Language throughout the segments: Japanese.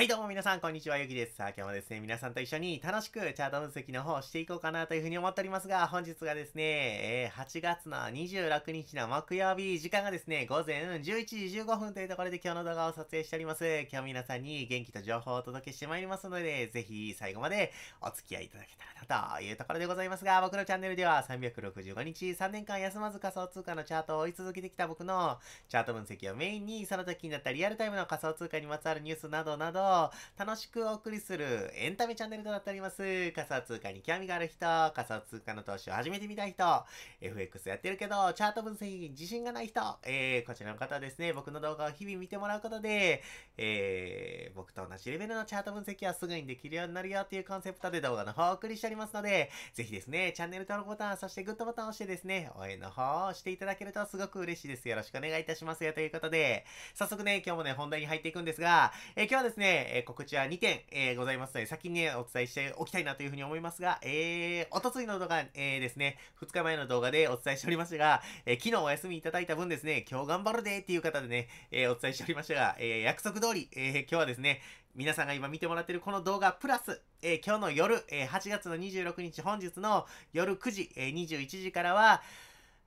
はいどうも皆さん、こんにちは、ゆきです。さあ、今日もですね、皆さんと一緒に楽しくチャート分析の方をしていこうかなというふうに思っておりますが、本日がですね、えー、8月の26日の木曜日、時間がですね、午前11時15分というところで今日の動画を撮影しております。今日皆さんに元気と情報をお届けしてまいりますので、ぜひ最後までお付き合いいただけたらなというところでございますが、僕のチャンネルでは365日3年間休まず仮想通貨のチャートを追い続けてきた僕のチャート分析をメインに、その時になったリアルタイムの仮想通貨にまつわるニュースなどなど、楽しくお送りするエンタメチャンネルとなっております。仮想通貨に興味がある人、仮想通貨の投資を始めてみたい人、FX やってるけど、チャート分析に自信がない人、えー、こちらの方はですね、僕の動画を日々見てもらうことで、えー、僕と同じレベルのチャート分析はすぐにできるようになるよっていうコンセプトで動画の方をお送りしておりますので、ぜひですね、チャンネル登録ボタン、そしてグッドボタンを押してですね、応援の方をしていただけるとすごく嬉しいです。よろしくお願いいたしますよということで、早速ね、今日もね、本題に入っていくんですが、えー、今日はですね、え告知は2点、えございますので、先にね、お伝えしておきたいなというふうに思いますが、えー、おとついの動画、えー、ですね、2日前の動画でお伝えしておりましたが、え昨日お休みいただいた分ですね、今日頑張るでっていう方でね、えお伝えしておりましたが、え約束通り、え今日はですね、皆さんが今見てもらってるこの動画プラス、えー、今日の夜、えー、8月の26日本日の夜9時、えー、21時からは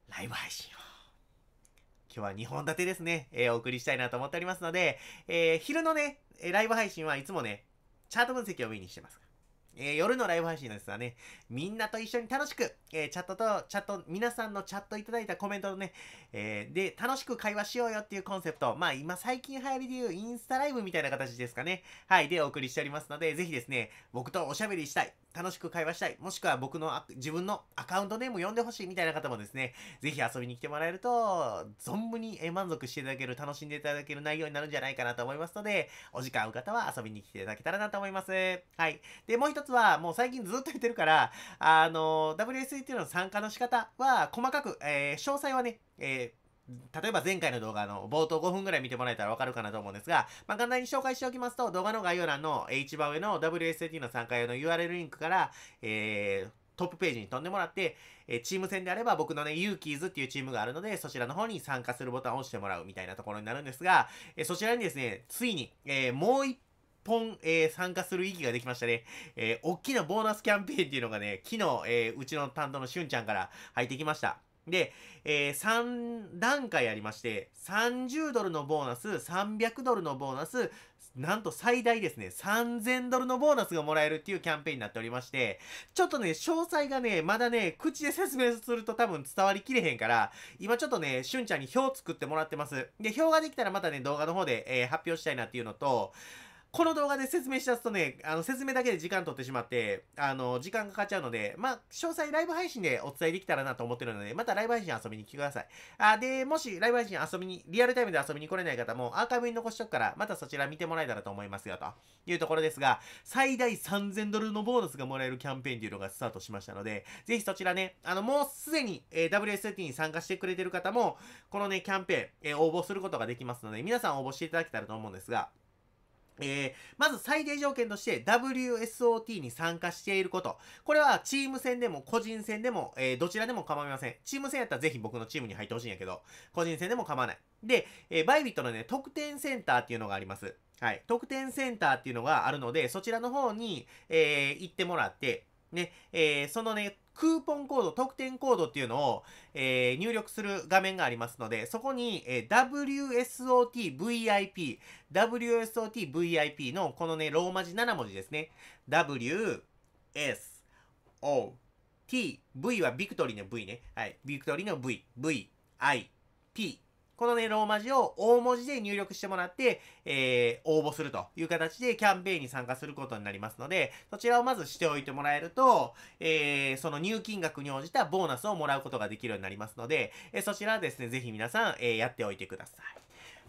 ライブ配信を今日は2本立てですね、えー、お送りしたいなと思っておりますので、えー、昼のね、ライブ配信はいつもね、チャート分析をメインにしてます。えー、夜のライブ配信んですね、みんなと一緒に楽しく、えー、チャットと、チャット、皆さんのチャットいただいたコメントのね、えー、で、楽しく会話しようよっていうコンセプト、まあ今最近流行りで言うインスタライブみたいな形ですかね、はい、でお送りしておりますので、ぜひですね、僕とおしゃべりしたい、楽しく会話したい、もしくは僕の自分のアカウントネーム読んでほしいみたいな方もですね、ぜひ遊びに来てもらえると、存分に満足していただける、楽しんでいただける内容になるんじゃないかなと思いますので、お時間合う方は遊びに来ていただけたらなと思います。はい。で、もう一つつは、もう最近ずっと言ってるから、あの、WSET の参加の仕方は、細かく、えー、詳細はね、えー例えば前回の動画の冒頭5分ぐらい見てもらえたらわかるかなと思うんですが、まあ、簡単に紹介しておきますと、動画の概要欄の一番上の WSAT の参加用の URL リンクから、えー、トップページに飛んでもらって、えー、チーム戦であれば僕のね、ユーキーズっていうチームがあるので、そちらの方に参加するボタンを押してもらうみたいなところになるんですが、えー、そちらにですね、ついに、えー、もう一本、えー、参加する意義ができましたね。えー、大きなボーナスキャンペーンっていうのがね、昨日、えー、うちの担当のしゅんちゃんから入ってきました。で、えー、3段階ありまして、30ドルのボーナス、300ドルのボーナス、なんと最大ですね、3000ドルのボーナスがもらえるっていうキャンペーンになっておりまして、ちょっとね、詳細がね、まだね、口で説明すると多分伝わりきれへんから、今ちょっとね、しゅんちゃんに表作ってもらってます。で、表ができたらまたね、動画の方で、えー、発表したいなっていうのと、この動画で説明しだすとね、あの、説明だけで時間取ってしまって、あの、時間かかっちゃうので、まあ、詳細ライブ配信でお伝えできたらなと思ってるので、またライブ配信遊びに来てください。あ、で、もしライブ配信遊びに、リアルタイムで遊びに来れない方も、アーカイブに残しとくから、またそちら見てもらえたらと思いますよ、というところですが、最大3000ドルのボーナスがもらえるキャンペーンというのがスタートしましたので、ぜひそちらね、あの、もうすでに、えー、WST に参加してくれてる方も、このね、キャンペーン、えー、応募することができますので、皆さん応募していただけたらと思うんですが、えー、まず最低条件として WSOT に参加していること。これはチーム戦でも個人戦でも、えー、どちらでも構いません。チーム戦やったらぜひ僕のチームに入ってほしいんやけど、個人戦でも構わない。で、えー、バイビットのね、得点センターっていうのがあります。はい。得点センターっていうのがあるので、そちらの方に、えー、行ってもらって、ね、えー、そのね、クーポンコード、特典コードっていうのを、えー、入力する画面がありますので、そこに、えー、WSOTVIP、WSOTVIP のこのね、ローマ字7文字ですね。W, S, O, T, V はビクトリーの V ね。はい。ビクトリーの V, V, I, P このね、ローマ字を大文字で入力してもらって、えー、応募するという形でキャンペーンに参加することになりますので、そちらをまずしておいてもらえると、えー、その入金額に応じたボーナスをもらうことができるようになりますので、えー、そちらですね、ぜひ皆さん、えー、やっておいてください。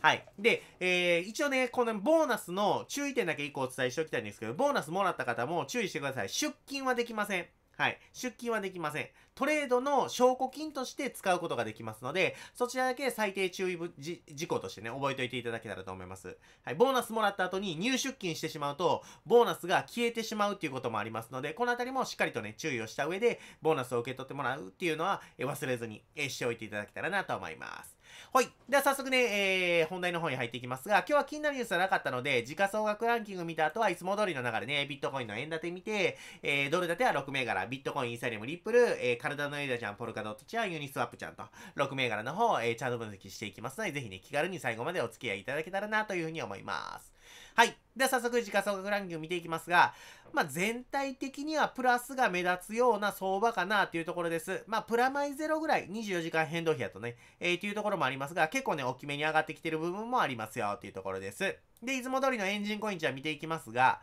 はい。で、えー、一応ね、このボーナスの注意点だけ1個お伝えしておきたいんですけど、ボーナスもらった方も注意してください。出金はできません。はい。出金はできません。トレードの証拠金として使うことができますので、そちらだけ最低注意事項としてね、覚えておいていただけたらと思います。はい。ボーナスもらった後に入出金してしまうと、ボーナスが消えてしまうっていうこともありますので、このあたりもしっかりとね、注意をした上で、ボーナスを受け取ってもらうっていうのは、え忘れずに、えしておいていただけたらなと思います。はい。では早速ね、えー、本題の方に入っていきますが、今日は気になるニュースはなかったので、時価総額ランキング見た後はいつも通りの流れね、ビットコインの円建て見て、えー、ドル建ては6銘柄、ビットコイン、インサリアム、リップル、えー、カルダのエイダちゃん、ポルカドットちゃん、ユニスワップちゃんと、6銘柄の方、えー、チャート分析していきますので、ぜひね、気軽に最後までお付き合いいただけたらなというふうに思います。はい。では早速、時価総額ランキング見ていきますが、まあ、全体的にはプラスが目立つような相場かなというところです。まあ、プラマイゼロぐらい、24時間変動費やとね、えー、というところもありますが、結構ね、大きめに上がってきてる部分もありますよというところです。で、いつも通りのエンジンコインちゃ見ていきますが、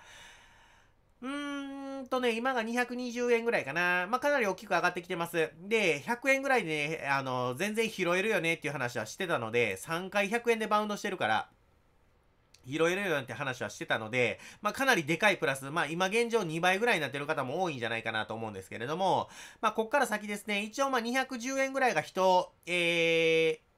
うーんとね、今が220円ぐらいかな。まあ、かなり大きく上がってきてます。で、100円ぐらいでね、あの、全然拾えるよねっていう話はしてたので、3回100円でバウンドしてるから、拾えるよなんて話はしてたので、まあ、かなりでかいプラス、まあ、今現状2倍ぐらいになってる方も多いんじゃないかなと思うんですけれども、まあ、こっから先ですね、一応まあ210円ぐらいが人、えー、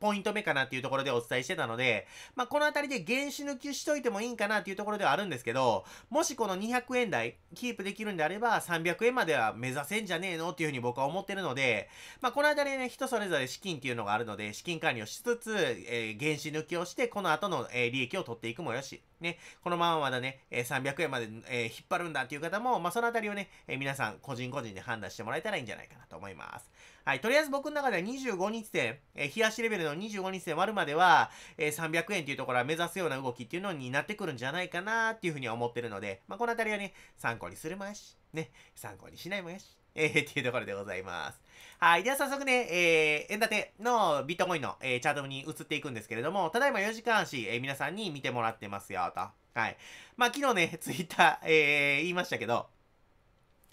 ポイント目かなっていうところでお伝えしてたので、まあ、この辺りで原子抜きしといてもいいんかなっていうところではあるんですけど、もしこの200円台キープできるんであれば、300円までは目指せんじゃねえのっていうふうに僕は思ってるので、まあ、この辺りね、人それぞれ資金っていうのがあるので、資金管理をしつつ、えー、原子抜きをして、この後の、えー、利益を取っていくもよし、ね、このまままだね、えー、300円まで、え引っ張るんだっていう方も、まあ、その辺りをね、え皆さん個人個人で判断してもらえたらいいんじゃないかなと思います。はい、とりあえず僕の中では25日線、えー、冷やしレベルの25日線割るまでは、えー、300円というところは目指すような動きっていうのになってくるんじゃないかなっていうふうには思ってるので、まあ、このあたりはね、参考にするもやし、ね、参考にしないもやし、えー、っていうところでございます。はい。では早速ね、えー、円建てのビットコインの、えー、チャートに移っていくんですけれども、ただいま4時間足、えー、皆さんに見てもらってますよ、と。はい。まあ、昨日ね、ツイッター、えー、言いましたけど、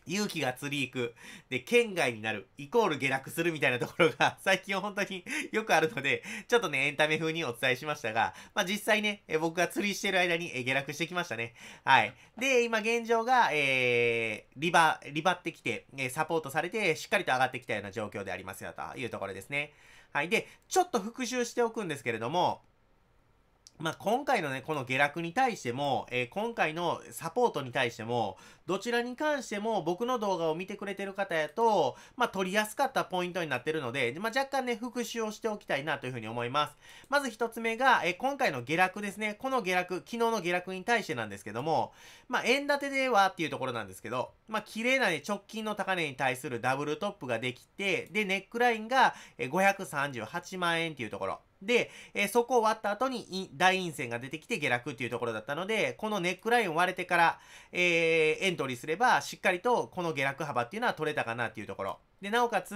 勇気が釣り行く。で、県外になる。イコール下落するみたいなところが、最近本当によくあるので、ちょっとね、エンタメ風にお伝えしましたが、まあ、実際ね、え僕が釣りしてる間に、え下落してきましたね。はい。で、今現状が、えー、リバ、リバってきて、ね、サポートされて、しっかりと上がってきたような状況でありますよ、というところですね。はい。で、ちょっと復習しておくんですけれども、まあ、今回のね、この下落に対しても、えー、今回のサポートに対しても、どちらに関しても僕の動画を見てくれてる方やと、まあ、取りやすかったポイントになってるので、まあ、若干ね、復習をしておきたいなというふうに思います。まず1つ目が、えー、今回の下落ですね。この下落、昨日の下落に対してなんですけども、まあ、円建てではっていうところなんですけど、まあ、綺麗なね、直近の高値に対するダブルトップができて、で、ネックラインが538万円っていうところ。で、えー、そこを割った後に大陰線が出てきて下落っていうところだったので、このネックラインを割れてから、えー、エントリーすれば、しっかりとこの下落幅っていうのは取れたかなっていうところ。で、なおかつ、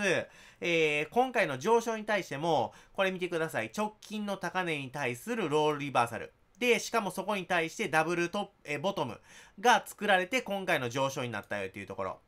えー、今回の上昇に対しても、これ見てください。直近の高値に対するロールリバーサル。で、しかもそこに対してダブルトップ、えボトムが作られて今回の上昇になったよっていうところ。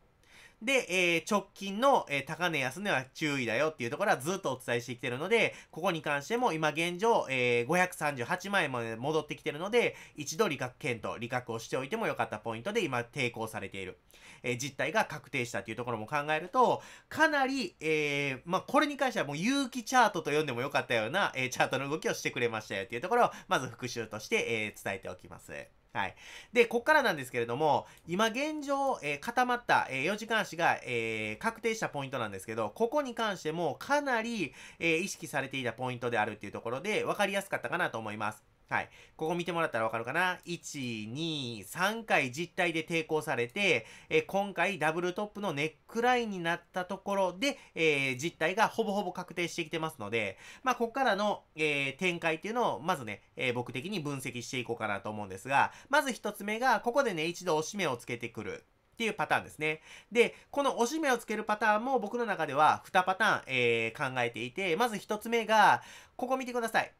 で、えー、直近の、えー、高値安値は注意だよっていうところはずっとお伝えしてきてるので、ここに関しても今現状、えー、538万円まで戻ってきてるので、一度利確検討、利確をしておいてもよかったポイントで今抵抗されている。えー、実態が確定したっていうところも考えると、かなり、えー、まあ、これに関してはもう有機チャートと呼んでもよかったような、えー、チャートの動きをしてくれましたよっていうところを、まず復習として、えー、伝えておきます。はい。で、こっからなんですけれども、今現状、えー、固まった、えー、4時間足が、えー、確定したポイントなんですけど、ここに関してもかなり、え意識されていたポイントであるっていうところで分かりやすかったかなと思います。はい。ここ見てもらったらわかるかな ?1、2、3回実体で抵抗されて、え今回ダブルトップのネックラインになったところで、えー、実体がほぼほぼ確定してきてますので、まあ、ここからの、えー、展開っていうのを、まずね、えー、僕的に分析していこうかなと思うんですが、まず一つ目が、ここでね、一度押し目をつけてくる。っていうパターンですね。で、この押し目をつけるパターンも僕の中では2パターン、え考えていて、まず1つ目が、ここ見てください。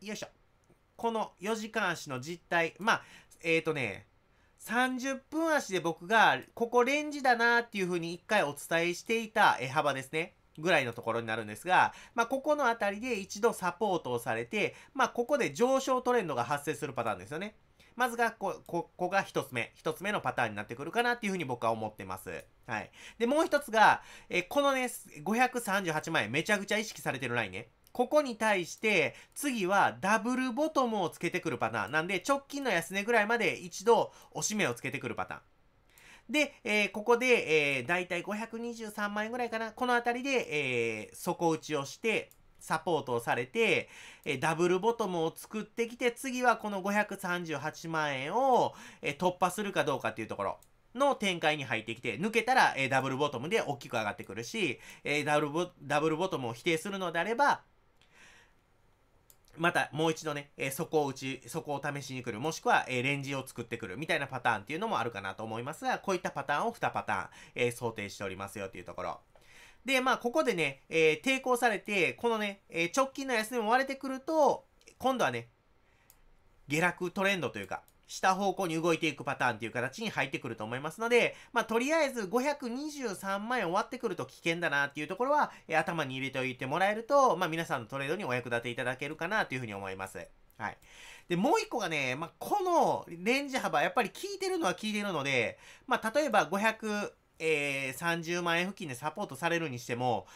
よいしょ。この4時間足の実態、まあ、えっ、ー、とね、30分足で僕が、ここレンジだなっていう風に1回お伝えしていた幅ですね。ぐらいのところになるんですが、まあ、ここのあたりで一度サポートをされて、まあ、ここで上昇トレンドが発生するパターンですよね。まずがこ、ここが一つ目。一つ目のパターンになってくるかなっていうふうに僕は思ってます。はい。で、もう一つが、えこのね、538万円めちゃくちゃ意識されてるラインね。ここに対して、次はダブルボトムをつけてくるパターン。なんで、直近の安値ぐらいまで一度、おしめをつけてくるパターン。で、えー、ここで、えー、だいたい523万円ぐらいかな。このあたりで、えー、底打ちをして、サポートをされて、えダブルボトムを作ってきて、次はこの538万円を、え突破するかどうかっていうところ。の展開に入ってきて、抜けたら、えダブルボトムで大きく上がってくるし、えダブルボ、ダブルボトムを否定するのであれば、またもう一度ね、えー、そこを打ち、そこを試しに来る、もしくは、えー、レンジを作ってくるみたいなパターンっていうのもあるかなと思いますが、こういったパターンを2パターン、えー、想定しておりますよというところ。で、まあ、ここでね、え抵抗されて、このね、え直近の安値も割れてくると、今度はね、下落トレンドというか、した方向に動いていくパターンっていう形に入ってくると思いますので、まあ、とりあえず523万円終わってくると危険だなっていうところは、え頭に入れておいてもらえると、まあ、皆さんのトレードにお役立ていただけるかなというふうに思います。はい。で、もう一個がね、まあ、このレンジ幅、やっぱり効いてるのは効いてるので、まあ、例えば500、え30万円付近でサポートされるにしても、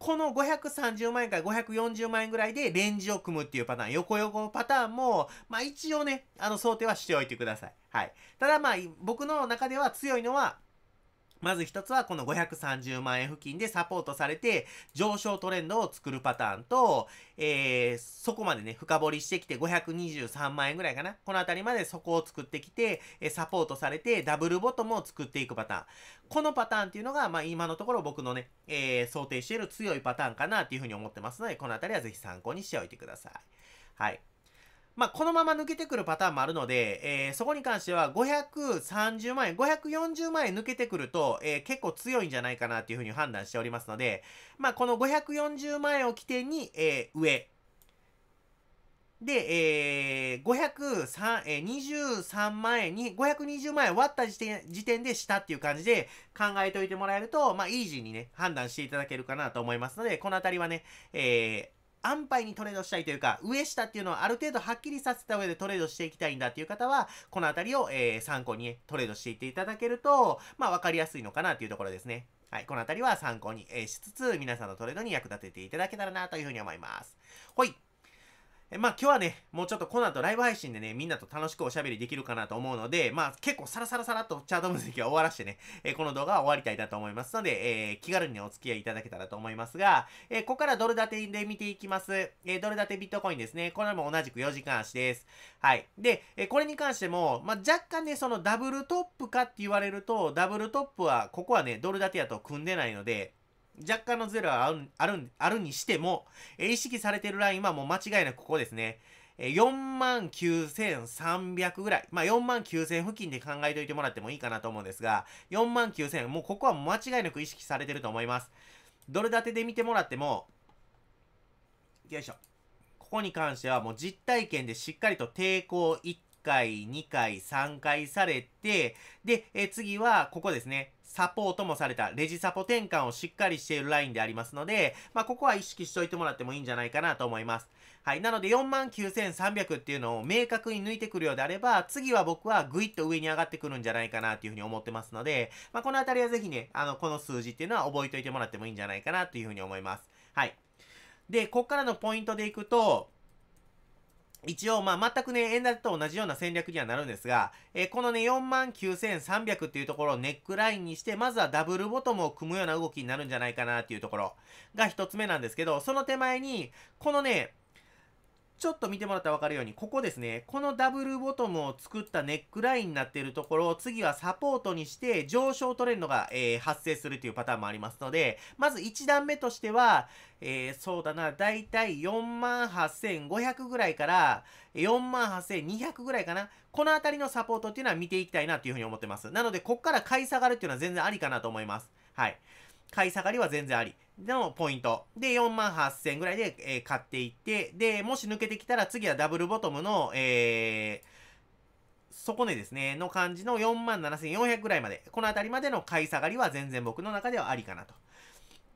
この530万円から540万円ぐらいでレンジを組むっていうパターン、横横のパターンも、まあ一応ね、あの想定はしておいてください。はい。ただまあ僕の中では強いのは、まず一つはこの530万円付近でサポートされて上昇トレンドを作るパターンと、えー、そこまでね、深掘りしてきて523万円ぐらいかな。この辺りまでそこを作ってきて、サポートされてダブルボトムを作っていくパターン。このパターンっていうのが、まあ今のところ僕のね、えー、想定している強いパターンかなっていうふうに思ってますので、この辺りはぜひ参考にしておいてください。はい。まあ、このまま抜けてくるパターンもあるので、えー、そこに関しては530万円、540万円抜けてくると、えー、結構強いんじゃないかなというふうに判断しておりますので、まあ、この540万円を起点に、えー、上。で、えー、523、え23万円に、520万円割った時点時点で下っていう感じで考えておいてもらえると、まあ、イージーにね、判断していただけるかなと思いますので、このあたりはね、えー、安牌にトレードしたいというか、上下っていうのをある程度はっきりさせた上でトレードしていきたいんだっていう方は、このあたりを、えー、参考に、ね、トレードしていっていただけると、まあ分かりやすいのかなっていうところですね。はい、このあたりは参考に、えー、しつつ、皆さんのトレードに役立てていただけたらなというふうに思います。ほい。えまあ今日はね、もうちょっとこの後ライブ配信でね、みんなと楽しくおしゃべりできるかなと思うので、まあ結構サラサラサラっとチャート分析は終わらしてね、えこの動画は終わりたいなと思いますので、えー、気軽にお付き合いいただけたらと思いますが、えー、ここからドル建てで見ていきます。えー、ドル建てビットコインですね。これも同じく4時間足です。はい。で、えこれに関しても、まあ若干ね、そのダブルトップかって言われると、ダブルトップは、ここはね、ドル建てやと組んでないので、若干のゼロはある、ある、あるにしても、え意識されてるラインはもう間違いなくここですね。え49,300ぐらい。まあ、49,000付近で考えておいてもらってもいいかなと思うんですが、49,000、もうここは間違いなく意識されてると思います。ドル建てで見てもらっても、よいしょ。ここに関してはもう実体験でしっかりと抵抗一1回、2回、3回されて、で、え次は、ここですね。サポートもされた、レジサポ転換をしっかりしているラインでありますので、まあ、ここは意識しといてもらってもいいんじゃないかなと思います。はい。なので、49,300っていうのを明確に抜いてくるようであれば、次は僕はぐいっと上に上がってくるんじゃないかなというふうに思ってますので、まあ、このあたりはぜひね、あの、この数字っていうのは覚えておいてもらってもいいんじゃないかなというふうに思います。はい。で、こっからのポイントでいくと、一応、まあ、全くね、円建てと同じような戦略にはなるんですが、えー、このね、49,300っていうところをネックラインにして、まずはダブルボトムを組むような動きになるんじゃないかなっていうところが一つ目なんですけど、その手前に、このね、ちょっと見てもらったらわかるように、ここですね、このダブルボトムを作ったネックラインになっているところを次はサポートにして上昇トレンドが、えー、発生するというパターンもありますので、まず1段目としては、えー、そうだな、だいたい48,500ぐらいから48,200ぐらいかな、このあたりのサポートっていうのは見ていきたいなというふうに思ってます。なので、こっから買い下がるっていうのは全然ありかなと思います。はい。買い下がりは全然あり。のポイント。で、4万8000ぐらいで、えー、買っていって、で、もし抜けてきたら次はダブルボトムの、えー、底値ですね、の感じの4万7400ぐらいまで、この辺りまでの買い下がりは全然僕の中ではありかなと。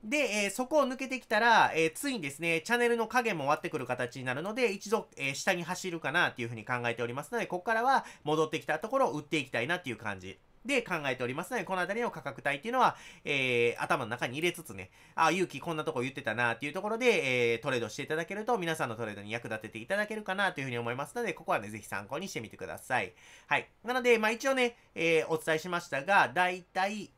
で、えー、そこを抜けてきたら、えー、ついにですね、チャンネルの影も割ってくる形になるので、一度、えー、下に走るかなっていうふうに考えておりますので、ここからは戻ってきたところを売っていきたいなっていう感じ。で考えておりますので、このあたりの価格帯っていうのは、えー、頭の中に入れつつね、あ、勇気こんなとこ言ってたなっていうところで、えー、トレードしていただけると、皆さんのトレードに役立てていただけるかなというふうに思いますので、ここはね、ぜひ参考にしてみてください。はい。なので、まあ一応ね、えー、お伝えしましたが、だいたい、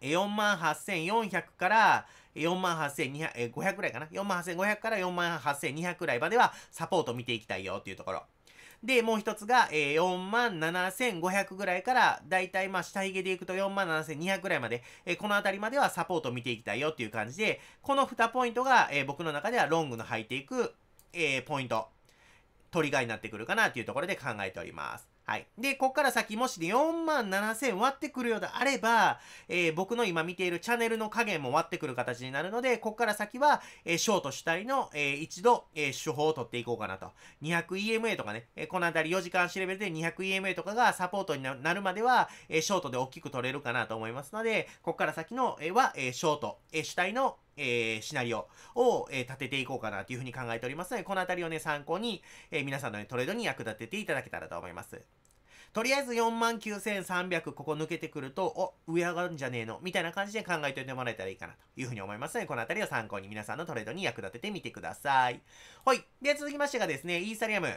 48,400から48,500ぐらいかな。48,500から48,200ぐらいまではサポート見ていきたいよっていうところ。で、もう一つが、えー、47,500ぐらいから、だいたいまあ下髭でいくと47,200ぐらいまで、えー、この辺りまではサポートを見ていきたいよっていう感じで、この2ポイントが、えー、僕の中ではロングの入っていく、えー、ポイント、トリガーになってくるかなっていうところで考えております。はい。で、こっから先もしで4万7000割ってくるようであれば、えー、僕の今見ているチャンネルの加減も割ってくる形になるので、こっから先は、えー、ショート主体の、えー、一度、え手法を取っていこうかなと。200EMA とかね、えこのあたり4時間レベルで 200EMA とかがサポートになるまでは、えショートで大きく取れるかなと思いますので、こっから先の、えは、えショート、え主体の、えー、シナリオを、えー、立てていこうかなというふうに考えておりますので、このあたりをね、参考に、えー、皆さんの、ね、トレードに役立てていただけたらと思います。とりあえず49,300ここ抜けてくると、お、上上がるんじゃねえのみたいな感じで考えておいてもらえたらいいかなというふうに思いますので、このあたりを参考に皆さんのトレードに役立ててみてください。はい。では続きましてがですね、イーサリアム。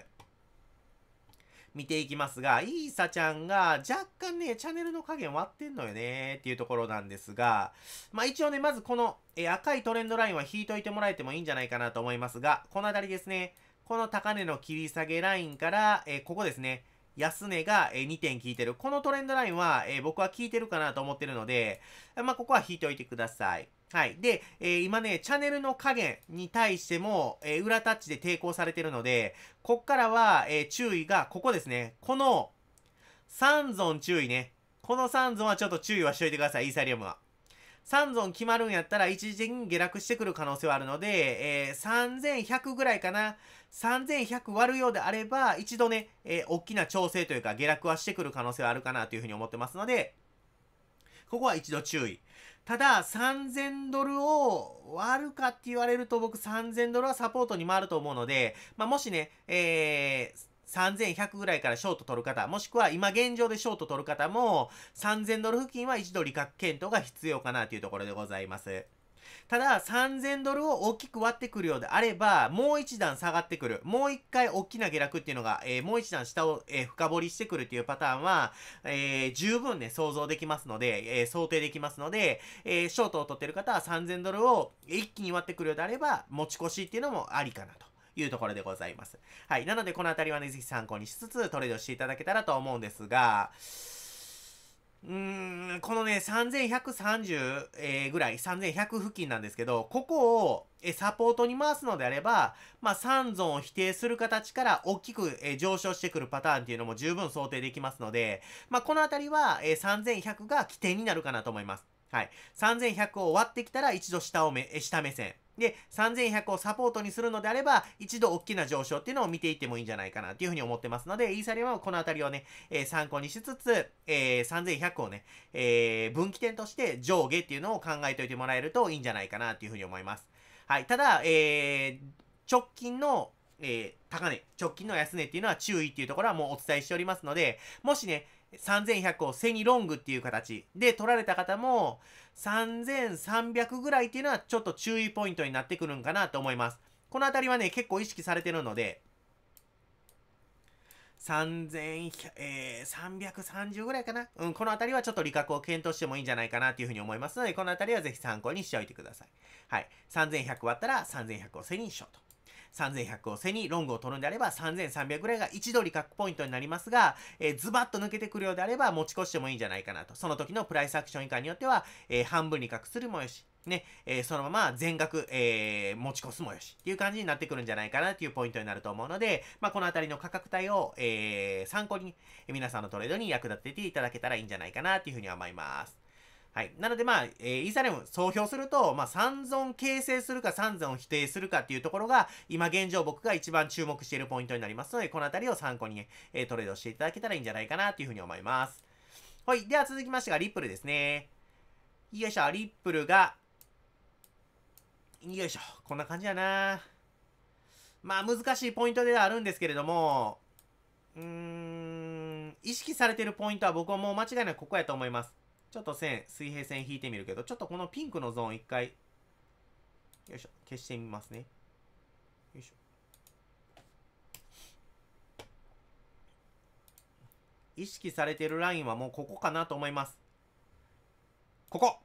見ていきますが、イーサちゃんが若干ね、チャンネルの加減割ってんのよねっていうところなんですが、まあ一応ね、まずこの、え赤いトレンドラインは引いといてもらえてもいいんじゃないかなと思いますが、この辺りですね、この高値の切り下げラインから、えここですね、安値が2点効いてる。このトレンドラインは僕は効いてるかなと思ってるので、まあ、ここは引いておいてください。はい。で、えー、今ね、チャンネルの加減に対しても、えー、裏タッチで抵抗されてるので、こっからは、えー、注意が、ここですね。この、3ゾ注意ね。この3ゾはちょっと注意はしといてください、イーサリアムは。3ゾ決まるんやったら一時的に下落してくる可能性はあるので、えー、3100ぐらいかな。3100割るようであれば、一度ね、えー、大きな調整というか下落はしてくる可能性はあるかなというふうに思ってますので、ここは一度注意。ただ、3000ドルを割るかって言われると、僕3000ドルはサポートに回ると思うので、まあ、もしね、えー、3100ぐらいからショート取る方、もしくは今現状でショート取る方も、3000ドル付近は一度利確検討が必要かなというところでございます。ただ、3000ドルを大きく割ってくるようであれば、もう一段下がってくる。もう一回大きな下落っていうのが、えー、もう一段下を、えー、深掘りしてくるっていうパターンは、えー、十分ね、想像できますので、え想定できますので、えショートを取ってる方は3000ドルを一気に割ってくるようであれば、持ち越しっていうのもありかなと。いうところでございます。はい。なので、このあたりはね、ぜひ参考にしつつ、トレードしていただけたらと思うんですが、うんこのね、3130、えー、ぐらい、3100付近なんですけど、ここを、えー、サポートに回すのであれば、まあ、3ゾを否定する形から大きく、えー、上昇してくるパターンっていうのも十分想定できますので、まあ、このあたりは、え3100が起点になるかなと思います。はい。3100を割ってきたら一度下を目、下目線。で、3100をサポートにするのであれば、一度大きな上昇っていうのを見ていってもいいんじゃないかなっていうふうに思ってますので、イーサリアムはこのあたりをね、えー、参考にしつつ、えー、3100をね、えー、分岐点として上下っていうのを考えておいてもらえるといいんじゃないかなっていうふうに思います。はい。ただ、え直近のえー、高値、直近の安値っていうのは注意っていうところはもうお伝えしておりますので、もしね、3100をセにロングっていう形で取られた方も、3300ぐらいっていうのはちょっと注意ポイントになってくるんかなと思います。このあたりはね、結構意識されてるので、3330、えー、ぐらいかな。うん、このあたりはちょっと利確を検討してもいいんじゃないかなというふうに思いますので、このあたりはぜひ参考にしておいてください。はい。3100割ったら3100を背にしようと。3100を背にロングを取るんであれば3300ぐらいが1ドル確ポイントになりますが、えー、ズバッと抜けてくるようであれば持ち越してもいいんじゃないかなと。その時のプライスアクション以下によっては、えー、半分に隠するもよし、ね、えー、そのまま全額、えー、持ち越すもよしっていう感じになってくるんじゃないかなっていうポイントになると思うので、まあ、このあたりの価格帯を、えー、参考に皆さんのトレードに役立てていただけたらいいんじゃないかなっていうふうに思います。はい。なのでまあ、えー、イーサレム総評すると、まあ、三存形成するか三存否定するかっていうところが、今現状僕が一番注目しているポイントになりますので、このあたりを参考にね、えー、トレードしていただけたらいいんじゃないかなというふうに思います。はい。では続きましてが、リップルですね。よいしょ、リップルが、よいしょ、こんな感じだなまあ難しいポイントではあるんですけれども、うーん、意識されてるポイントは僕はもう間違いなくここやと思います。ちょっと線、水平線引いてみるけど、ちょっとこのピンクのゾーン一回、よいしょ、消してみますね。よいしょ。意識されてるラインはもうここかなと思います。ここ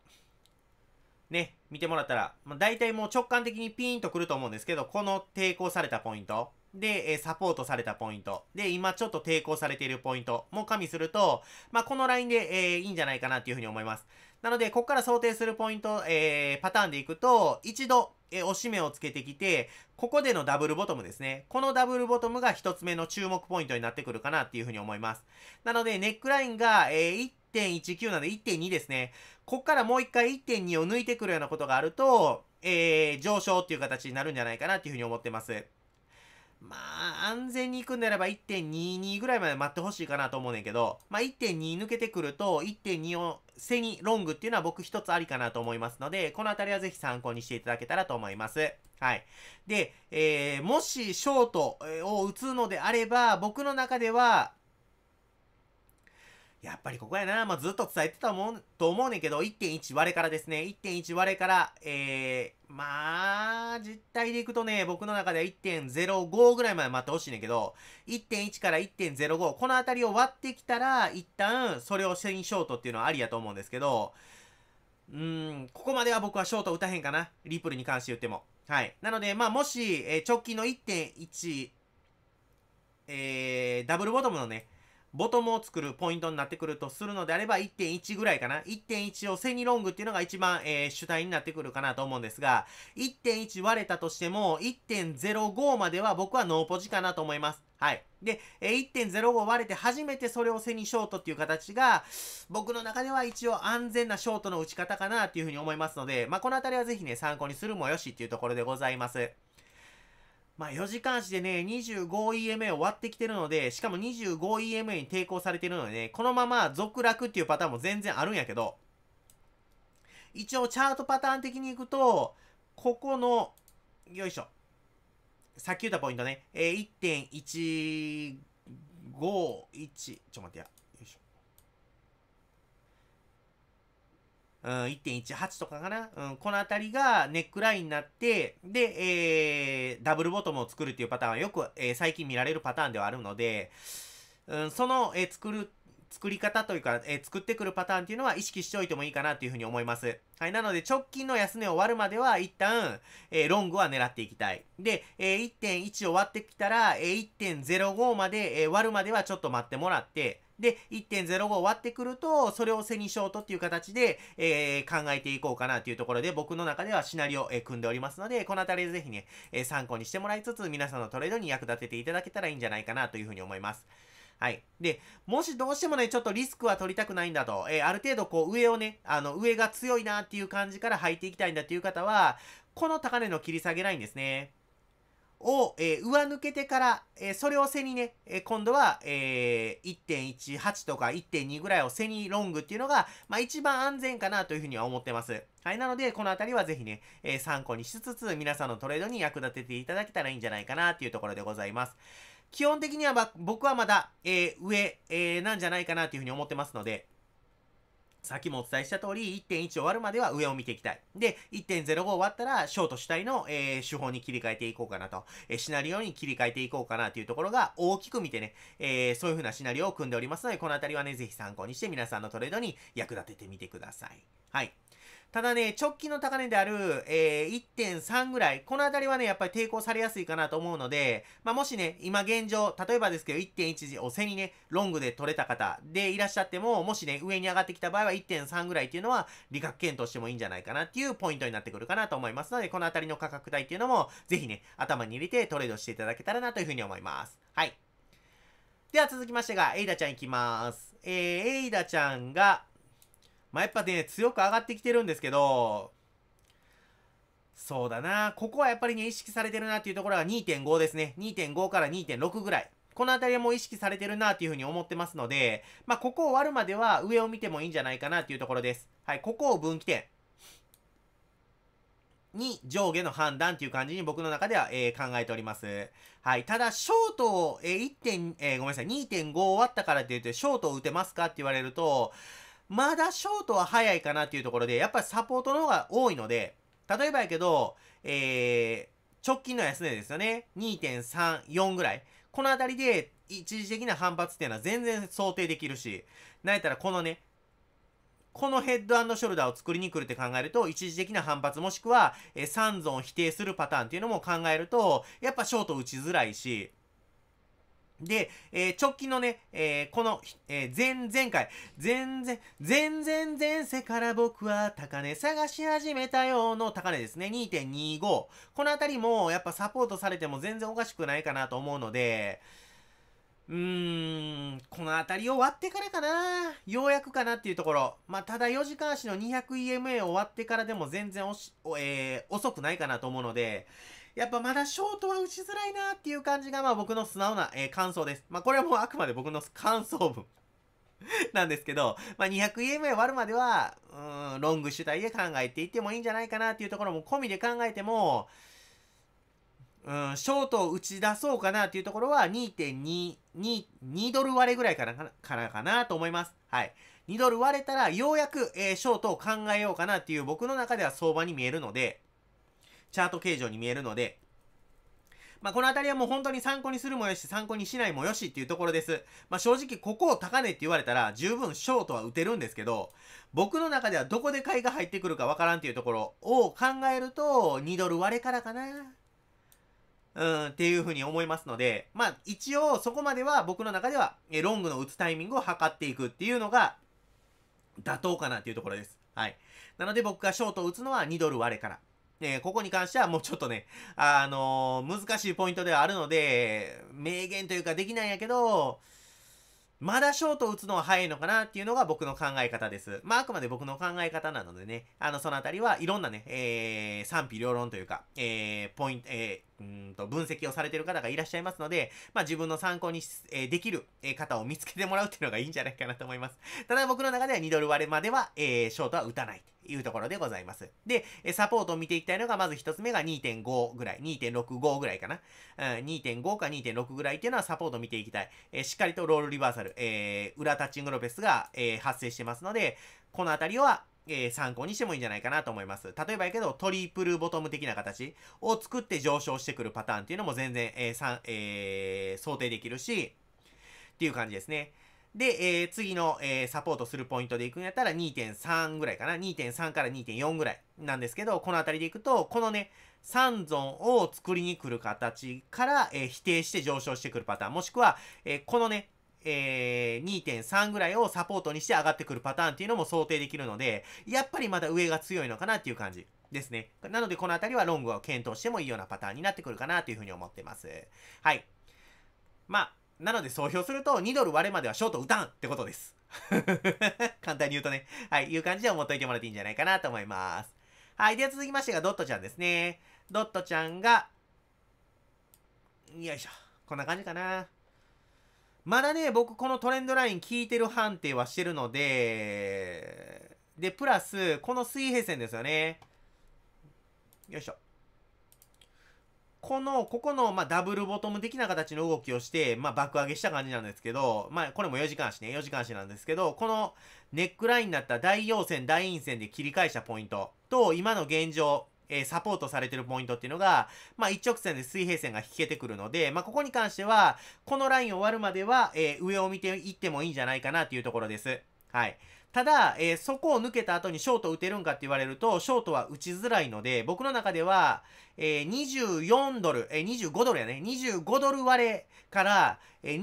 ね、見てもらったら、まあ、大体もう直感的にピーンとくると思うんですけど、この抵抗されたポイント。で、えサポートされたポイント。で、今ちょっと抵抗されているポイントも加味すると、まあ、このラインで、えー、いいんじゃないかなっていうふうに思います。なので、ここから想定するポイント、えー、パターンでいくと、一度、えー、押し目をつけてきて、ここでのダブルボトムですね。このダブルボトムが一つ目の注目ポイントになってくるかなっていうふうに思います。なので、ネックラインが、えー、1.19なんで1.2ですね。ここからもう一回1.2を抜いてくるようなことがあると、えー、上昇っていう形になるんじゃないかなっていうふうに思ってます。まあ、安全に行くんであれば1.22ぐらいまで待ってほしいかなと思うねんけど、まあ、1.2抜けてくると、1.2を背にロングっていうのは僕一つありかなと思いますので、このあたりはぜひ参考にしていただけたらと思います。はい。で、えー、もしショートを打つのであれば、僕の中では、やっぱりここやな。まあ、ずっと伝えてたもん、と思うねんけど、1.1割れからですね。1.1割れから、えー、まあ、実態でいくとね、僕の中では1.05ぐらいまで待ってほしいねんけど、1.1から1.05、このあたりを割ってきたら、一旦、それをセインショートっていうのはありやと思うんですけど、うーん、ここまでは僕はショート打たへんかな。リプルに関して言っても。はい。なので、まあ、もし、えー、直近の1.1、えー、ダブルボトムのね、ボトムを作るポイントになってくるとするのであれば1.1ぐらいかな。1.1をセにロングっていうのが一番、えー、主体になってくるかなと思うんですが、1.1割れたとしても1.05までは僕はノーポジかなと思います。はい。で、1.05割れて初めてそれをセにショートっていう形が、僕の中では一応安全なショートの打ち方かなっていうふうに思いますので、まあ、このあたりはぜひね、参考にするもよしっていうところでございます。まあ4時間足でね、25EMA を割ってきてるので、しかも 25EMA に抵抗されてるのでね、このまま続落っていうパターンも全然あるんやけど、一応チャートパターン的にいくと、ここの、よいしょ。さっき言ったポイントね、えー、1.151、ちょっと待ってや。うん、1.18とかかな、うん、この辺りがネックラインになって、で、えー、ダブルボトムを作るっていうパターンはよく、えー、最近見られるパターンではあるので、うん、その、えー、作る、作り方というか、えー、作ってくるパターンっていうのは意識しておいてもいいかなというふうに思います。はい。なので、直近の安値を割るまでは、一旦、えー、ロングは狙っていきたい。で、えー、1.1を割ってきたら、えー、1.05まで、えー、割るまではちょっと待ってもらって、で、1.05終わってくると、それをセにショートっていう形で、えー、考えていこうかなというところで、僕の中ではシナリオ、えー、組んでおりますので、このあたりぜひね、えー、参考にしてもらいつつ、皆さんのトレードに役立てていただけたらいいんじゃないかなというふうに思います。はい。で、もしどうしてもね、ちょっとリスクは取りたくないんだと、えー、ある程度こう上をね、あの、上が強いなっていう感じから入っていきたいんだっていう方は、この高値の切り下げラインですね。を、えー、上抜けてから、えー、それを背にね、えー、今度は、え1.18とか1.2ぐらいを背にロングっていうのが、まあ、一番安全かなというふうには思ってます。はい。なので、このあたりはぜひね、え参考にしつつ、皆さんのトレードに役立てていただけたらいいんじゃないかなというところでございます。基本的には、ま、僕はまだ、えー、上、えなんじゃないかなというふうに思ってますので、さっきもお伝えした通り、1.1終わるまでは上を見ていきたい。で、1.05終わったら、ショート主体の、えー、手法に切り替えていこうかなと、えー、シナリオに切り替えていこうかなというところが、大きく見てね、えー、そういう風なシナリオを組んでおりますので、このあたりはね、ぜひ参考にして皆さんのトレードに役立ててみてください。はい。ただね、直近の高値である、えー、1.3ぐらい、このあたりはね、やっぱり抵抗されやすいかなと思うので、まあ、もしね、今現状、例えばですけど、1.1を背にね、ロングで取れた方でいらっしゃっても、もしね、上に上がってきた場合は1.3ぐらいっていうのは、理学検討してもいいんじゃないかなっていうポイントになってくるかなと思いますので、このあたりの価格帯っていうのも、ぜひね、頭に入れてトレードしていただけたらなというふうに思います。はい。では続きましてが、エイダちゃんいきます。えー、エイダちゃんが、まあ、やっぱね、強く上がってきてるんですけど、そうだな。ここはやっぱりね、意識されてるなっていうところが2.5ですね。2.5から2.6ぐらい。この辺りはもう意識されてるなっていうふうに思ってますので、まあ、ここを割るまでは上を見てもいいんじゃないかなっていうところです。はい、ここを分岐点に上下の判断っていう感じに僕の中では、えー、考えております。はい、ただ、ショートを、えー、1点、えー、ごめんなさい、2.5終わったからって言って、ショートを打てますかって言われると、まだショートは早いかなっていうところで、やっぱりサポートの方が多いので、例えばやけど、えー、直近の安値ですよね。2.34ぐらい。このあたりで一時的な反発っていうのは全然想定できるし、なんやったらこのね、このヘッドショルダーを作りに来るって考えると、一時的な反発もしくは、えー、3ゾ否定するパターンっていうのも考えると、やっぱショート打ちづらいし、で、えー、直近のね、えー、この、えー、前々回、全然、全然前世から僕は高値探し始めたよの高値ですね。2.25。このあたりもやっぱサポートされても全然おかしくないかなと思うので、うーん、このあたりを割ってからかな。ようやくかなっていうところ。まあ、ただ4時間足の 200EMA を割ってからでも全然おし、えー、遅くないかなと思うので、やっぱまだショートは打ちづらいなっていう感じが、まあ僕の素直な、えー、感想です。まあこれはもうあくまで僕の感想文なんですけど、まあ 200EMA 割るまでは、うん、ロング主体で考えていってもいいんじゃないかなっていうところも込みで考えても、うん、ショートを打ち出そうかなっていうところは2.2、2ドル割れぐらいからからかなと思います。はい。2ドル割れたらようやく、えー、ショートを考えようかなっていう僕の中では相場に見えるので、チャート形状に見えるので、まあ、このあたりはもう本当に参考にするもよし、参考にしないもよしっていうところです。まあ、正直、ここを高値って言われたら、十分ショートは打てるんですけど、僕の中ではどこで買いが入ってくるかわからんっていうところを考えると、2ドル割れからかな。うん、っていうふうに思いますので、まあ、一応そこまでは僕の中では、え、ロングの打つタイミングを測っていくっていうのが、妥当かなっていうところです。はい。なので僕がショートを打つのは2ドル割れから。えー、ここに関してはもうちょっとね、あのー、難しいポイントではあるので、明言というかできないんやけど、まだショート打つのは早いのかなっていうのが僕の考え方です。まあ、あくまで僕の考え方なのでね、あの、そのあたりはいろんなね、えー、賛否両論というか、えー、ポイント、えー、うんと分析をされてる方がいらっしゃいますので、まあ、自分の参考に、えー、できる、えー、方を見つけてもらうっていうのがいいんじゃないかなと思います。ただ僕の中では2ドル割れまでは、えー、ショートは打たないというところでございます。で、サポートを見ていきたいのが、まず1つ目が2.5ぐらい、2.65ぐらいかな。うん、2.5か2.6ぐらいっていうのはサポート見ていきたい。えー、しっかりとロールリバーサル、えー、裏タッチングのペスが、えー、発生してますので、このあたりは、えー、参考にしてもいいんじゃないかなと思います。例えばやけど、トリプルボトム的な形を作って上昇してくるパターンっていうのも全然、えー、さえー、想定できるし、っていう感じですね。で、えー、次の、えー、サポートするポイントでいくんやったら2.3ぐらいかな。2.3から2.4ぐらいなんですけど、この辺りでいくと、このね、3ゾンを作りに来る形から、えー、否定して上昇してくるパターン、もしくは、えこのね、えー、2.3ぐらいをサポートにして上がってくるパターンっていうのも想定できるので、やっぱりまだ上が強いのかなっていう感じですね。なのでこのあたりはロングを検討してもいいようなパターンになってくるかなというふうに思ってます。はい。まあ、なので総評すると2ドル割れまではショート打たんってことです。簡単に言うとね。はい、いう感じで思っといてもらっていいんじゃないかなと思います。はい、では続きましてがドットちゃんですね。ドットちゃんが、よいしょ。こんな感じかな。まだね、僕このトレンドライン聞いてる判定はしてるので、で、プラス、この水平線ですよね。よいしょ。この、ここの、まあ、ダブルボトム的な形の動きをして、まあ、爆上げした感じなんですけど、まあ、これも4時間足ね、4時間足なんですけど、このネックラインだった大陽線、大陰線で切り返したポイントと、今の現状えー、サポートされてるポイントっていうのが、まあ、一直線で水平線が引けてくるので、まあ、ここに関しては、このライン終わるまでは、えー、上を見ていってもいいんじゃないかなというところです。はい。ただ、えー、そこを抜けた後にショート打てるんかって言われると、ショートは打ちづらいので、僕の中では、えー、24ドル、えー、25ドルやね、25ドル割れから、えー、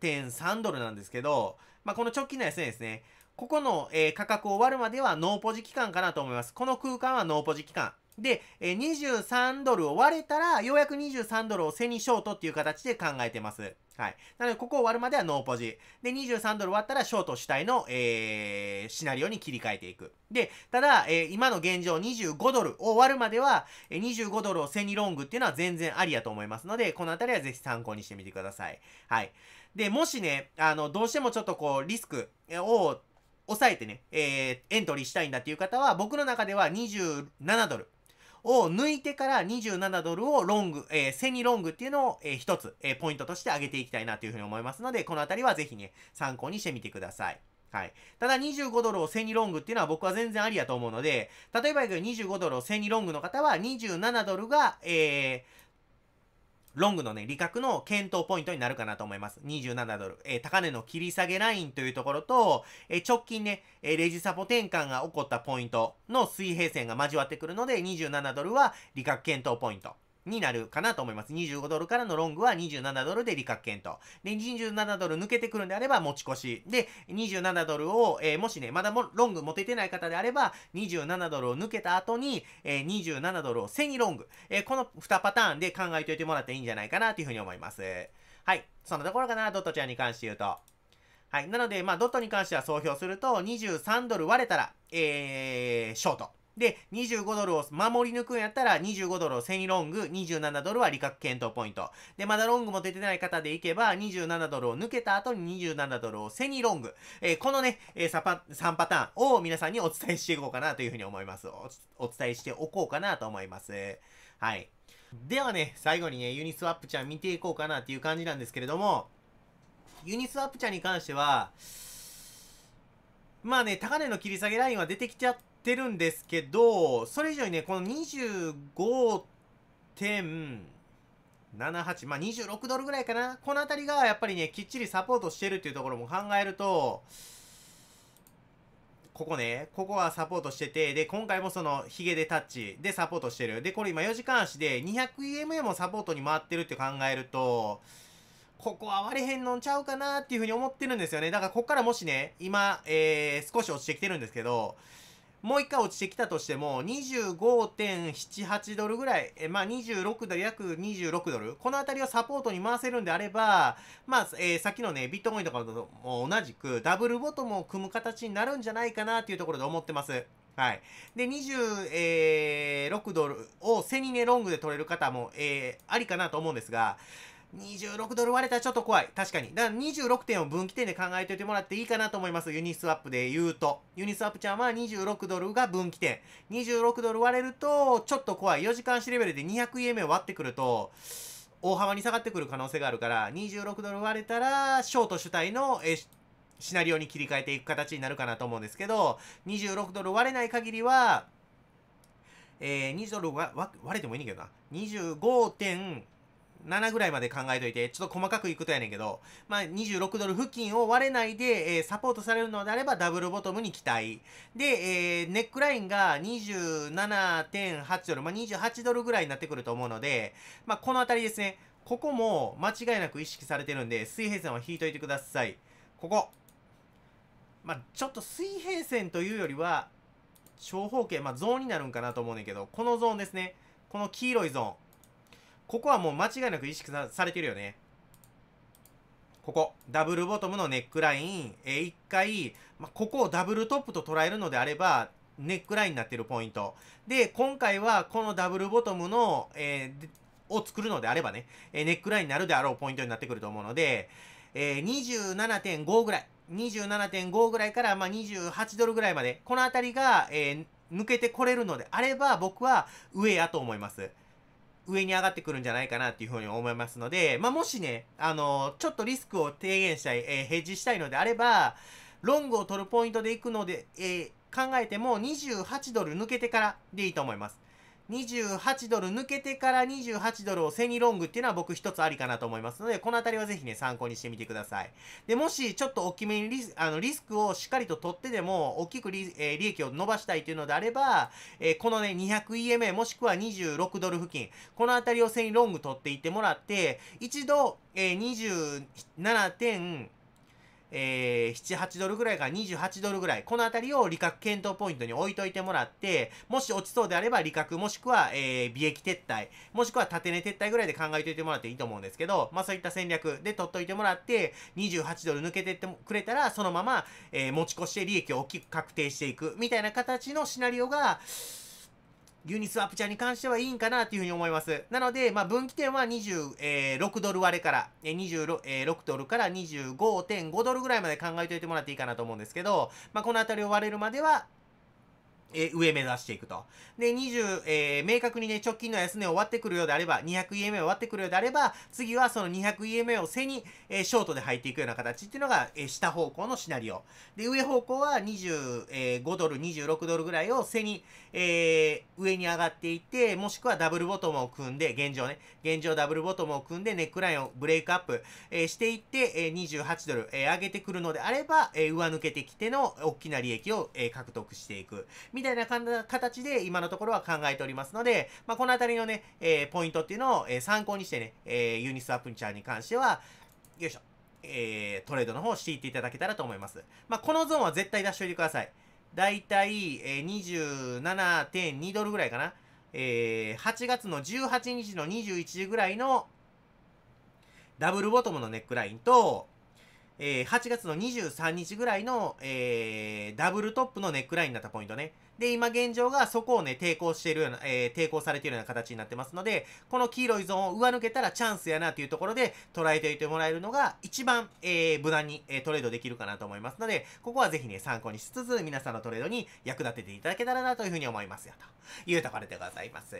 23.3ドルなんですけど、まあ、この直近の安値ですね。ここの、えー、価格を割るまではノーポジ期間かなと思います。この空間はノーポジ期間。で、えー、23ドルを割れたら、ようやく23ドルをセにショートっていう形で考えてます。はい。なので、ここを割るまではノーポジ。で、23ドル割ったら、ショート主体の、えー、シナリオに切り替えていく。で、ただ、えー、今の現状25ドルを割るまでは、えー、25ドルをセニロングっていうのは全然ありやと思いますので、このあたりはぜひ参考にしてみてください。はい。で、もしね、あの、どうしてもちょっとこう、リスクを抑えてね、えー、エントリーしたいんだっていう方は、僕の中では27ドルを抜いてから27ドルをロング、えー、セニロングっていうのを、えー、一つ、えー、ポイントとして上げていきたいなというふうに思いますので、このあたりはぜひね、参考にしてみてください。はい。ただ25ドルをセニロングっていうのは僕は全然ありやと思うので、例えば25ドルをセニロングの方は27ドルが、えー、ロングのね、利確の検討ポイントになるかなと思います。27ドル。えー、高値の切り下げラインというところと、えー、直近ね、えー、レジサポ転換が起こったポイントの水平線が交わってくるので、27ドルは利確検討ポイント。になるかなと思います。25ドルからのロングは27ドルで利確検討。で、27ドル抜けてくるんであれば持ち越し。で、27ドルを、えー、もしね、まだもロング持ててない方であれば、27ドルを抜けた後に、えー、27ドルをセに、ロング。えー、この2パターンで考えておいてもらっていいんじゃないかなというふうに思います。はい。そんなところかな、ドットちゃんに関して言うと。はい。なので、まあ、ドットに関しては総評すると、23ドル割れたら、えー、ショート。で、25ドルを守り抜くんやったら、25ドルをセミロング、27ドルは利確検討ポイント。で、まだロングも出てない方でいけば、27ドルを抜けた後に27ドルをセミロング。えー、このね、えー、3パターンを皆さんにお伝えしていこうかなというふうに思います。おお伝えしておこうかなと思います。はい。ではね、最後にね、ユニスワップちゃん見ていこうかなっていう感じなんですけれども、ユニスワップちゃんに関しては、まあね、高値の切り下げラインは出てきちゃって、ってるんですけど、それ以上にね、この25.78、まあ、26ドルぐらいかな。このあたりがやっぱりね、きっちりサポートしてるっていうところも考えると、ここね、ここはサポートしてて、で、今回もその、ヒゲでタッチでサポートしてる。で、これ今4時間足で 200EMA もサポートに回ってるって考えると、ここは割れへんのんちゃうかなっていうふうに思ってるんですよね。だからこっからもしね、今、えー、少し落ちてきてるんですけど、もう一回落ちてきたとしても、25.78ドルぐらい、えまあ、26ドル、約26ドル、このあたりをサポートに回せるんであれば、まあ、えー、さっきのね、ビットコインとかとも同じく、ダブルボトムを組む形になるんじゃないかなというところで思ってます。はい。で、26ドルをセニネロングで取れる方も、えー、ありかなと思うんですが、26ドル割れたらちょっと怖い。確かに。だから26点を分岐点で考えておいてもらっていいかなと思います。ユニスワップで言うと。ユニスワップちゃんは26ドルが分岐点。26ドル割れると、ちょっと怖い。4時間足レベルで 200EM を割ってくると、大幅に下がってくる可能性があるから、26ドル割れたら、ショート主体の、え、シナリオに切り替えていく形になるかなと思うんですけど、26ドル割れない限りは、えー、20ドル割れてもいいんだけどな。25. 7ぐらいまで考えといて、ちょっと細かくいくとやねんけど、まあ、26ドル付近を割れないで、えー、サポートされるのであればダブルボトムに期待。で、えー、ネックラインが27.8ドル、まあ、28ドルぐらいになってくると思うので、まあ、このあたりですね。ここも間違いなく意識されてるんで、水平線は引いといてください。ここ。まあ、ちょっと水平線というよりは、長方形、まあ、ゾーンになるんかなと思うねんけど、このゾーンですね。この黄色いゾーン。ここはもう間違いなく意識されてるよね。ここ、ダブルボトムのネックライン、え1回、まあ、ここをダブルトップと捉えるのであれば、ネックラインになってるポイント。で、今回はこのダブルボトムの、えー、を作るのであればね、えー、ネックラインになるであろうポイントになってくると思うので、えー、27.5ぐらい、27.5ぐらいから、まあ、28ドルぐらいまで、このあたりが、えー、抜けてこれるのであれば、僕は上やと思います。上に上がってくるんじゃないかなっていうふうに思いますので、まあ、もしね、あの、ちょっとリスクを低減したい、えー、ヘッジしたいのであれば、ロングを取るポイントで行くので、えー、考えても28ドル抜けてからでいいと思います。28ドル抜けてから28ドルをセミロングっていうのは僕一つありかなと思いますので、このあたりはぜひね、参考にしてみてください。で、もしちょっと大きめにリスあのリスクをしっかりと取ってでも、大きく利,、えー、利益を伸ばしたいというのであれば、えー、このね、200EMA もしくは26ドル付近、このあたりをセミロング取っていってもらって、一度、えー、27. えー、7、8ドルぐらいから28ドルぐらい、このあたりを利確検討ポイントに置いといてもらって、もし落ちそうであれば利確、もしくは、えー、利益撤退、もしくは縦値撤退ぐらいで考えといてもらっていいと思うんですけど、まあそういった戦略で取っといてもらって、28ドル抜けてってくれたら、そのまま、えー、持ち越して利益を大きく確定していく、みたいな形のシナリオが、牛乳スワップチャーに関してはいいんかなというふうに思います。なので、まあ、分岐点は26ドル割れから、26ドルから25.5ドルぐらいまで考えておいてもらっていいかなと思うんですけど、まあ、この辺りを割れるまでは、えー、上目指していくと。で、20、えー、明確にね、直近の安値を割ってくるようであれば、200EMA を割ってくるようであれば、次はその 200EMA を背に、えー、ショートで入っていくような形っていうのが、えー、下方向のシナリオ。で、上方向は25ドル、26ドルぐらいを背に、えー、上に上がっていって、もしくはダブルボトムを組んで、現状ね、現状ダブルボトムを組んで、ネックラインをブレイクアップ、えー、していって、えー、28ドル、えー、上げてくるのであれば、えー、上抜けてきての大きな利益を、えー、獲得していく。みみたいな形で今のところは考えておりますので、まあ、このあたりのね、えー、ポイントっていうのを、え参考にしてね、えー、ユニスワップチャーに関しては、よいしょ、えー、トレードの方をしていっていただけたらと思います。まあ、このゾーンは絶対出しておいてください。だいたい、え27.2ドルぐらいかな。えー、8月の18日の21時ぐらいのダブルボトムのネックラインと、えー、8月の23日ぐらいの、えー、ダブルトップのネックラインになったポイントね。で、今現状がそこをね、抵抗しているような、えー、抵抗されているような形になってますので、この黄色いゾーンを上抜けたらチャンスやなというところで捉えておいてもらえるのが一番、えー、無難に、えトレードできるかなと思いますので、ここはぜひね、参考にしつつ皆さんのトレードに役立てていただけたらなというふうに思いますよ、というところでございます。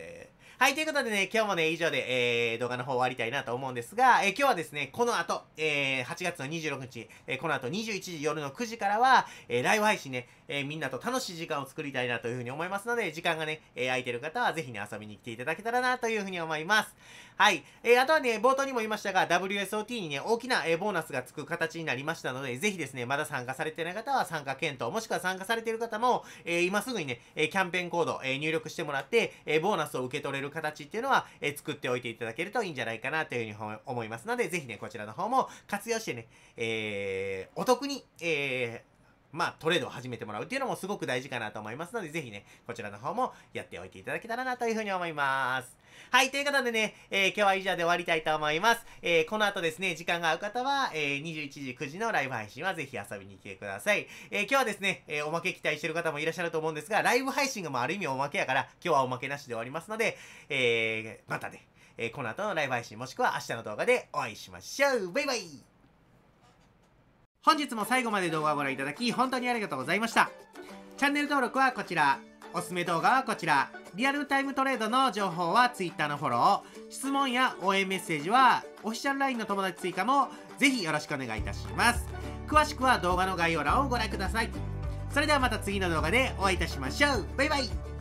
はい、ということでね、今日もね、以上で、えー、動画の方終わりたいなと思うんですが、えー、今日はですね、この後、えー、8月の26日、えこの後21時夜の9時からは、えライブ配信ね、えみんなと楽しい時間を作りたいいなというふうに思いますので、時間がね、えー、空いてる方はぜひね、遊びに来ていただけたらなというふうに思います。はい。えー、あとはね、冒頭にも言いましたが、WSOT にね、大きな、えー、ボーナスがつく形になりましたので、ぜひですね、まだ参加されてない方は参加検討、もしくは参加されている方も、えー、今すぐにね、えキャンペーンコード、え入力してもらって、えボーナスを受け取れる形っていうのは、え作っておいていただけるといいんじゃないかなというふうに思いますので、ぜひね、こちらの方も活用してね、えお得に、えー、まあ、トレードを始めてもらうっていうのもすごく大事かなと思いますので、ぜひね、こちらの方もやっておいていただけたらなというふうに思います。はい、ということでね、えー、今日は以上で終わりたいと思います。えー、この後ですね、時間が合う方は、えー、21時9時のライブ配信はぜひ遊びに来てください。え今日はですね、えおまけ期待してる方もいらっしゃると思うんですが、ライブ配信がもある意味おまけやから、今日はおまけなしで終わりますので、えまたね、えこの後のライブ配信もしくは明日の動画でお会いしましょう。バイバイ本日も最後まで動画をご覧いただき本当にありがとうございましたチャンネル登録はこちらおすすめ動画はこちらリアルタイムトレードの情報は Twitter のフォロー質問や応援メッセージはオフィシャル LINE の友達追加もぜひよろしくお願いいたします詳しくは動画の概要欄をご覧くださいそれではまた次の動画でお会いいたしましょうバイバイ